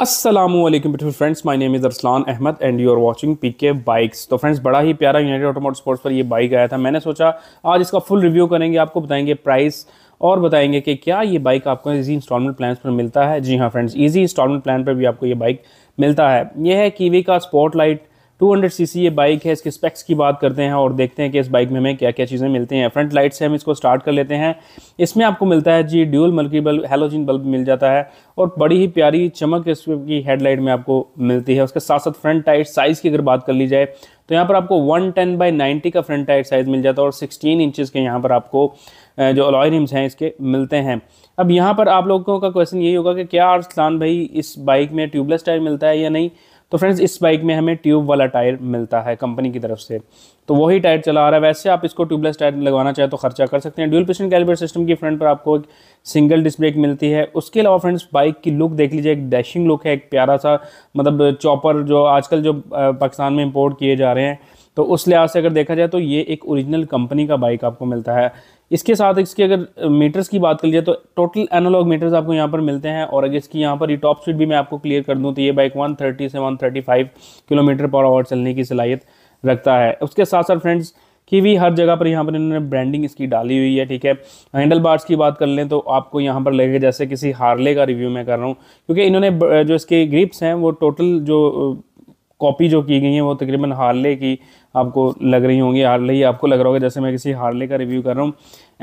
Aslam beautiful friends my name is Arsalan Ahmed and you are watching PK bikes तो friends बड़ा ही प्यारा यूनाइटेड ऑटोमोट स्पोर्ट्स पर ये बाइक आया था मैंने सोचा आज इसका फुल रिव्यू करेंगे आपको बताएंगे प्राइस और बताएंगे कि क्या ये बाइक आपको इजी इंस्टॉलमेंट प्लान पर मिलता है जी हाँ फ्रेंड्स ईजी इंस्टॉलमेंट प्लान पर भी आपको ये बाइक मिलता है यह है कीवी का स्पॉट लाइट 200 सीसी ये बाइक है इसके स्पेक्स की बात करते हैं और देखते हैं कि इस बाइक में हमें क्या क्या चीज़ें मिलती हैं फ्रंट लाइट से हम इसको स्टार्ट कर लेते हैं इसमें आपको मिलता है जी ड्यूल मल्की बल्ब हेलोजिन बल्ब मिल जाता है और बड़ी ही प्यारी चमक इसकी हेडलाइट में आपको मिलती है उसके साथ साथ फ्रंट टाइट साइज़ की अगर बात कर ली जाए तो यहाँ पर आपको वन टेन बाई नाइन्टी का फ्रंट टाइट साइज़ मिल जाता है और सिक्सटीन इंचज़ के यहाँ पर आपको जो अलॉय रिम्स हैं इसके मिलते हैं अब यहाँ पर आप लोगों का क्वेश्चन यही होगा कि क्या अर्सलान भाई इस बाइक में ट्यूबलेस टायर मिलता है या नहीं तो फ्रेंड्स इस बाइक में हमें ट्यूब वाला टायर मिलता है कंपनी की तरफ से तो वही टायर चला आ रहा है वैसे आप इसको ट्यूबलेस टायर लगवाना चाहे तो खर्चा कर सकते हैं ड्यूल पिस्टन कैलिबर सिस्टम की फ्रंट पर आपको एक सिंगल डिस्क ब्रेक मिलती है उसके अलावा फ्रेंड्स बाइक की लुक देख लीजिए एक डैशिंग लुक है एक प्यारा सा मतलब चॉपर जो आजकल जो पाकिस्तान में इम्पोर्ट किए जा रहे हैं तो उस लिहाज से अगर देखा जाए तो ये एक ओरिजिनल कंपनी का बाइक आपको मिलता है इसके साथ इसके अगर मीटर्स की बात कर लीजिए तो टोटल एनालॉग मीटर्स आपको यहाँ पर मिलते हैं और अगर इसकी यहाँ पर ये टॉप स्पीड भी मैं आपको क्लियर कर दूँ तो ये बाइक 130 से 135 किलोमीटर पर आवर चलने की सलाहियत रखता है उसके साथ साथ फ्रेंड्स की भी हर जगह पर यहाँ पर इन्होंने ब्रांडिंग इसकी डाली हुई है ठीक है हैंडल बार्स की बात कर लें तो आपको यहाँ पर लगेगा जैसे किसी हार्ले का रिव्यू मैं कर रहा हूँ क्योंकि इन्होंने जो इसके ग्रिप्स हैं वो टोटल जो कॉपी जो की गई हैं वो तकरीबन हार्ले की आपको लग रही होंगी हार्ले ही आपको लग रहा होगा जैसे मैं किसी हार्ले का रिव्यू कर रहा हूँ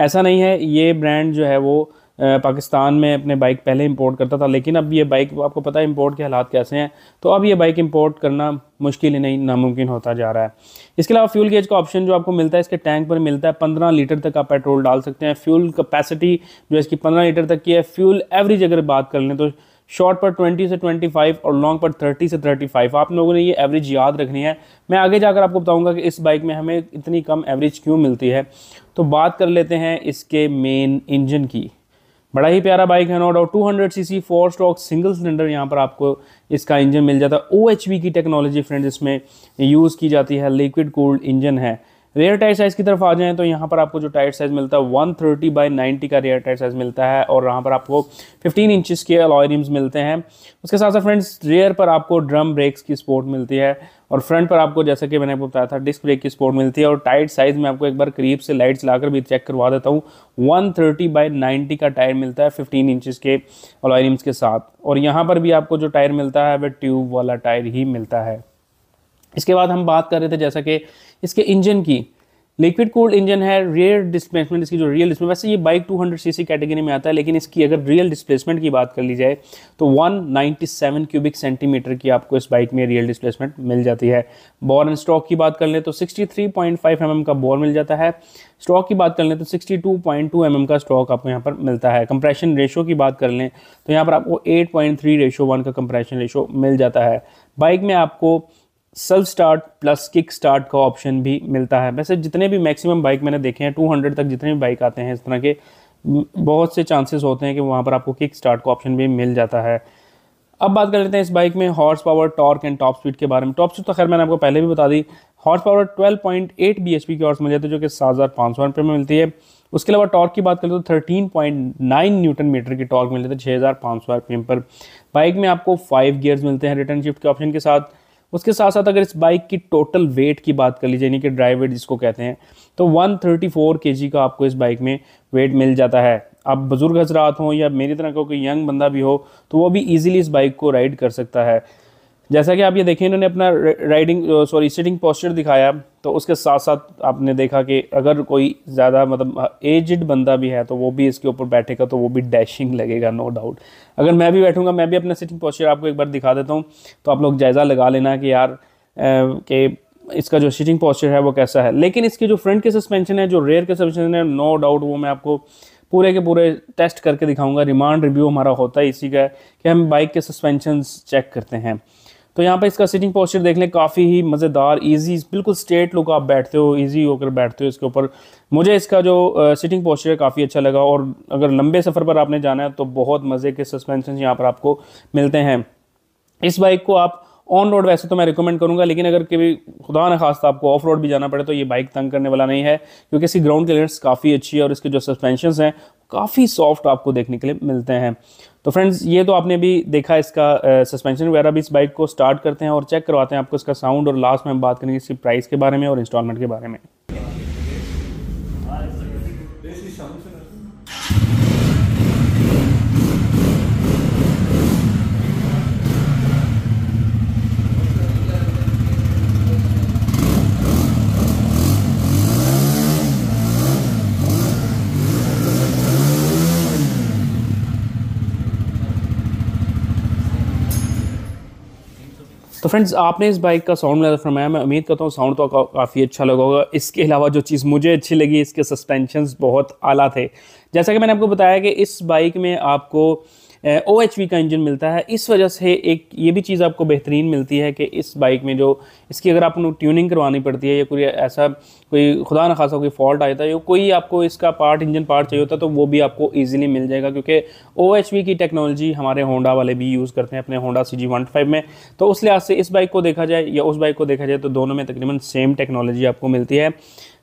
ऐसा नहीं है ये ब्रांड जो है वो पाकिस्तान में अपने बाइक पहले इंपोर्ट करता था लेकिन अब ये बाइक आपको पता है इंपोर्ट के हालात कैसे हैं तो अब ये बाइक इंपोर्ट करना मुश्किल ही नहीं नामुमकिन होता जा रहा है इसके अलावा फ्यूल गेज का ऑप्शन जो आपको मिलता है इसके टैंक पर मिलता है पंद्रह लीटर तक आप पेट्रोल डाल सकते हैं फ्यूल कैपेसिटी जो इसकी पंद्रह लीटर तक की है फ्यूल एवरेज अगर बात कर लें तो शॉर्ट पर 20 से 25 और लॉन्ग पर 30 से 35 आप लोगों ने ये एवरेज याद रखनी है मैं आगे जाकर आपको बताऊंगा कि इस बाइक में हमें इतनी कम एवरेज क्यों मिलती है तो बात कर लेते हैं इसके मेन इंजन की बड़ा ही प्यारा बाइक है no doubt 200 cc four stroke single cylinder यहाँ पर आपको इसका इंजन मिल जाता है ओ की टेक्नोलॉजी फ्रेंड्स इसमें यूज़ की जाती है लिक्विड कूल्ड इंजन है रेयर टायर साइज़ की तरफ आ जाएँ तो यहाँ पर आपको जो टायर साइज़ मिलता है वन थर्टी बाई नाइन्टी का रेयर टायर साइज़ मिलता है और यहाँ पर आपको फिफ्टीन इंचज़ के अलॉय रिम्स मिलते हैं उसके साथ साथ फ्रेंड्स रेयर पर आपको ड्रम ब्रेक्स की स्पोर्ट मिलती है और फ्रंट पर आपको जैसा कि मैंने आपको बताया था डिस्क ब्रेक की स्पोर्ट मिलती है और टायर साइज़ में आपको एक बार करीब से लाइट्स लाकर भी चेक करवा देता हूँ वन थर्टी बाई नाइन्टी का टायर मिलता है फिफ्टीन इंचज़ के अलॉय रिम्स के साथ और यहाँ पर भी आपको जो टायर मिलता है वह ट्यूब वाला टायर ही मिलता है इसके बाद हम बात कर रहे थे जैसा कि इसके इंजन की लिक्विड कोल्ड इंजन है रियर डिस्प्लेसमेंट इसकी जो रियल डिस्प्ले वैसे ये बाइक 200 सीसी कैटेगरी में आता है लेकिन इसकी अगर रियल डिस्प्लेसमेंट की बात कर ली जाए तो 197 क्यूबिक सेंटीमीटर की आपको इस बाइक में रियल डिस्प्लेसमेंट मिल जाती है बॉर एंड स्टॉक की बात कर लें तो 63.5 mm का बॉर मिल जाता है स्टॉक की बात कर लें तो 62.2 mm का स्टॉक आपको यहाँ पर मिलता है कंप्रेशन रेशो की बात कर लें तो यहाँ पर आपको 8.3 रेशो वन का कंप्रेशन रेशो मिल जाता है बाइक में आपको self start plus kick start का ऑप्शन भी मिलता है वैसे जितने भी मैक्सिमम बाइक मैंने देखे हैं 200 तक जितने भी बाइक आते हैं इस तरह के बहुत से चांसेस होते हैं कि वहाँ पर आपको किक स्टार्ट का ऑप्शन भी मिल जाता है अब बात कर लेते हैं इस बाइक में horse power torque and top speed के बारे में टॉप स्पीड तो खैर मैंने आपको पहले भी बता दी हॉर्स पावर 12.8 पी की हॉर्स मिल जाती है जो कि सात हज़ार पाँच सौ रुपये में मिलती है उसके अलावा टॉर्क की बात करें तो thirteen point nine newton metre की टॉर्क मिल जाती है छः हज़ार पाँच सौ रुपये पर बाइक में आपको फाइव गियर्स मिलते हैं रिटर्न शिफ्ट के ऑप्शन के साथ उसके साथ साथ अगर इस बाइक की टोटल वेट की बात कर लीजिए यानी कि ड्राई वेट जिसको कहते हैं तो 134 केजी का आपको इस बाइक में वेट मिल जाता है आप बुज़ुर्ग हजरात हों या मेरी तरह का कोई यंग बंदा भी हो तो वो भी ईजिली इस बाइक को राइड कर सकता है जैसा कि आप ये देखें इन्होंने अपना राइडिंग सॉरी सिटिंग पोस्चर दिखाया तो उसके साथ साथ आपने देखा कि अगर कोई ज़्यादा मतलब एजड बंदा भी है तो वो भी इसके ऊपर बैठेगा तो वो भी डैशिंग लगेगा नो डाउट अगर मैं भी बैठूंगा मैं भी अपना सिटिंग पोस्चर आपको एक बार दिखा देता हूँ तो आप लोग जायज़ा लगा लेना कि यार के इसका जो सिटिंग पॉस्चर है वो कैसा है लेकिन इसके जो फ्रंट के सस्पेंशन है जो रेयर के सस्पेंशन है नो डाउट वो मैं आपको पूरे के पूरे टेस्ट करके दिखाऊंगा रिमांड रिव्यू हमारा होता है इसी का कि हम बाइक के सस्पेंशन चेक करते हैं तो यहाँ पर इसका सिटिंग पोस्चर देख लें काफ़ी ही मज़ेदार ईजी बिल्कुल स्ट्रेट लुक आप बैठते हो ईजी होकर बैठते हो इसके ऊपर मुझे इसका जो सिटिंग पोस्चर है काफ़ी अच्छा लगा और अगर लंबे सफ़र पर आपने जाना है तो बहुत मज़े के सस्पेंशन यहाँ पर आपको मिलते हैं इस बाइक को आप ऑन रोड वैसे तो मैं रिकमेंड करूंगा लेकिन अगर कभी खुदा न खास्ता आपको ऑफ रोड भी जाना पड़े तो ये बाइक तंग करने वाला नहीं है क्योंकि इसकी ग्राउंड क्लियरेंस काफ़ी अच्छी है और इसके जो सस्पेंशन हैं काफ़ी सॉफ्ट आपको देखने के लिए मिलते हैं तो फ्रेंड्स ये तो आपने भी देखा इसका सस्पेंशन वगैरह भी इस बाइक को स्टार्ट करते हैं और चेक करवाते हैं आपको इसका साउंड और लास्ट में हम बात करेंगे इसकी प्राइस के बारे में और इंस्टॉलमेंट के बारे में फ्रेंड्स आपने इस बाइक का साउंड मुझे फरमाया मैं उम्मीद करता हूँ साउंड तो का, काफ़ी अच्छा लगा होगा इसके अलावा जो चीज़ मुझे अच्छी लगी इसके सस्पेंशन बहुत आला थे जैसा कि मैंने आपको बताया कि इस बाइक में आपको ओ एच वी का इंजन मिलता है इस वजह से एक ये भी चीज़ आपको बेहतरीन मिलती है कि इस बाइक में जो इसकी अगर आपको ट्यूनिंग करवानी पड़ती है या कोई ऐसा कोई खुदा न खासा कोई फॉल्ट आया है या कोई आपको इसका पार्ट इंजन पार्ट चाहिए होता तो वो भी आपको ईजिली मिल जाएगा क्योंकि ओ एच वी की टेक्नोलॉजी हमारे होंडा वाले भी यूज़ करते हैं अपने Honda C G one five में तो उस लिहाज से इस बाइक को देखा जाए या उस बाइक को देखा जाए तो दोनों में तकरीबन सेम टेक्नोलॉजी आपको मिलती है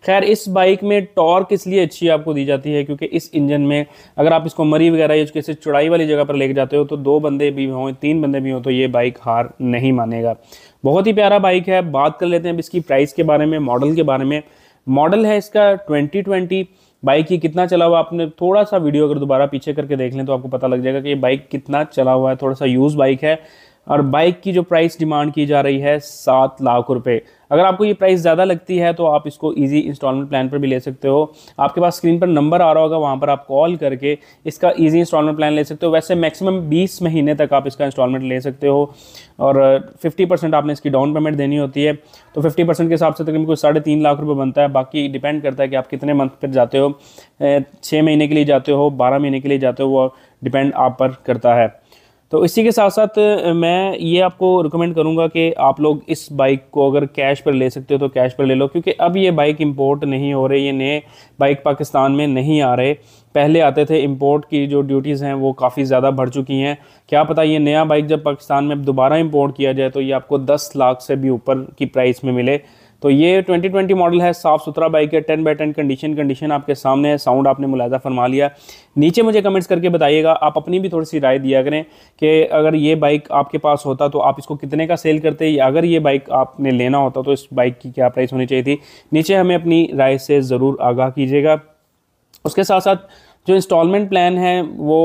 खैर इस बाइक में टॉर्क इसलिए अच्छी आपको दी जाती है क्योंकि इस इंजन में अगर आप इसको मरी वगैरह या किसी चुड़ाई वाली जगह पर लेके जाते हो तो दो बंदे भी हों तीन बंदे भी हों तो ये बाइक हार नहीं मानेगा बहुत ही प्यारा बाइक है बात कर लेते हैं अब इसकी प्राइस के बारे में मॉडल के बारे में मॉडल है इसका ट्वेंटी ट्वेंटी बाइक ये कितना चला हुआ आपने थोड़ा सा वीडियो अगर दोबारा पीछे करके देख लें तो आपको पता लग जाएगा कि ये बाइक कितना चला हुआ है थोड़ा सा यूज़ बाइक है और बाइक की जो प्राइस डिमांड की जा रही है सात लाख रुपये अगर आपको ये प्राइस ज़्यादा लगती है तो आप इसको ईजी इंस्टॉलमेंट प्लान पर भी ले सकते हो आपके पास स्क्रीन पर नंबर आ रहा होगा वहाँ पर आप कॉल करके इसका ईजी इंस्टॉलमेंट प्लान ले सकते हो वैसे मैक्सिमम बीस महीने तक आप इसका इंस्टॉलमेंट ले सकते हो और फिफ्टी परसेंट आपने इसकी डाउन पेमेंट देनी होती है तो फिफ्टी परसेंट के हिसाब से तकरीबन कुछ साढ़े तीन लाख रुपये बनता है बाकी डिपेंड करता है कि आप कितने मंथ पर जाते हो छः महीने के लिए जाते हो बारह महीने के लिए जाते हो वो डिपेंड आप पर करता है तो इसी के साथ साथ मैं ये आपको रिकमेंड करूँगा कि आप लोग इस बाइक को अगर कैश पर ले सकते हो तो कैश पर ले लो क्योंकि अब ये बाइक इंपोर्ट नहीं हो रही ये नए बाइक पाकिस्तान में नहीं आ रहे पहले आते थे इंपोर्ट की जो ड्यूटीज़ हैं वो काफ़ी ज़्यादा बढ़ चुकी हैं क्या पता ये नया बाइक जब पाकिस्तान में दोबारा इम्पोर्ट किया जाए तो ये आपको दस लाख से भी ऊपर की प्राइस में मिले तो ये 2020 मॉडल है साफ़ सुथरा बाइक है 10 बाई 10 कंडीशन कंडीशन आपके सामने है साउंड आपने मुलायदा फरमा लिया नीचे मुझे कमेंट्स करके बताइएगा आप अपनी भी थोड़ी सी राय दिया करें कि अगर ये बाइक आपके पास होता तो आप इसको कितने का सेल करते या अगर ये बाइक आपने लेना होता तो इस बाइक की क्या प्राइस होनी चाहिए थी नीचे हमें अपनी राय से ज़रूर आगाह कीजिएगा उसके साथ साथ जो इंस्टॉलमेंट प्लान है वो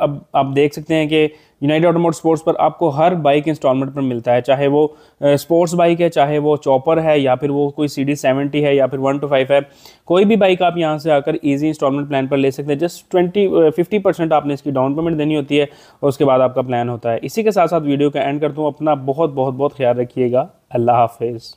अब आप देख सकते हैं कि यूनाइटेड ऑटोमोट स्पोर्ट्स पर आपको हर बाइक इंस्टॉलमेंट पर मिलता है चाहे वो स्पोर्ट्स बाइक है चाहे वो चॉपर है या फिर वो कोई सी डी सेवेंटी है या फिर वन टू फाइव है कोई भी बाइक आप यहाँ से आकर ईजी इंस्टॉलमेंट प्लान पर ले सकते हैं जस्ट ट्वेंटी फिफ्टी परसेंट आपने इसकी डाउन पेमेंट देनी होती है और उसके बाद आपका प्लान होता है इसी के साथ साथ वीडियो का एंड करता हूँ अपना बहुत बहुत बहुत ख्याल रखिएगा अल्लाह हाफिज़